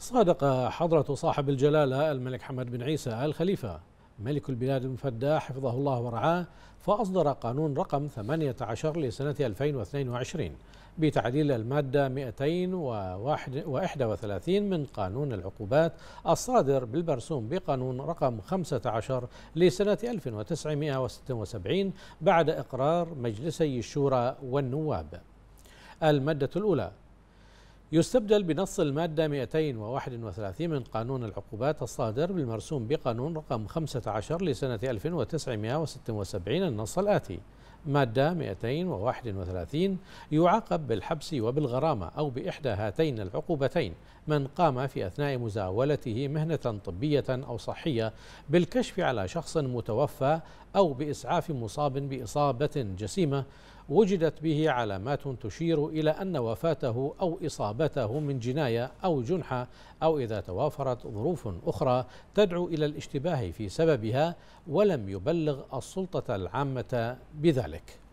صادق حضرة صاحب الجلالة الملك حمد بن عيسى الخليفة ملك البلاد المفدى حفظه الله ورعاه فأصدر قانون رقم 18 لسنة 2022 بتعديل المادة 231 من قانون العقوبات الصادر بالبرسوم بقانون رقم 15 لسنة 1976 بعد إقرار مجلسي الشورى والنواب المادة الأولى يستبدل بنص المادة 231 من قانون العقوبات الصادر بالمرسوم بقانون رقم 15 لسنة 1976 النص الآتي مادة 231 يعاقب بالحبس وبالغرامة أو بإحدى هاتين العقوبتين من قام في أثناء مزاولته مهنة طبية أو صحية بالكشف على شخص متوفى أو بإسعاف مصاب بإصابة جسيمة وجدت به علامات تشير إلى أن وفاته أو إصابته من جناية أو جنحة أو إذا توافرت ظروف أخرى تدعو إلى الاشتباه في سببها ولم يبلغ السلطة العامة بذلك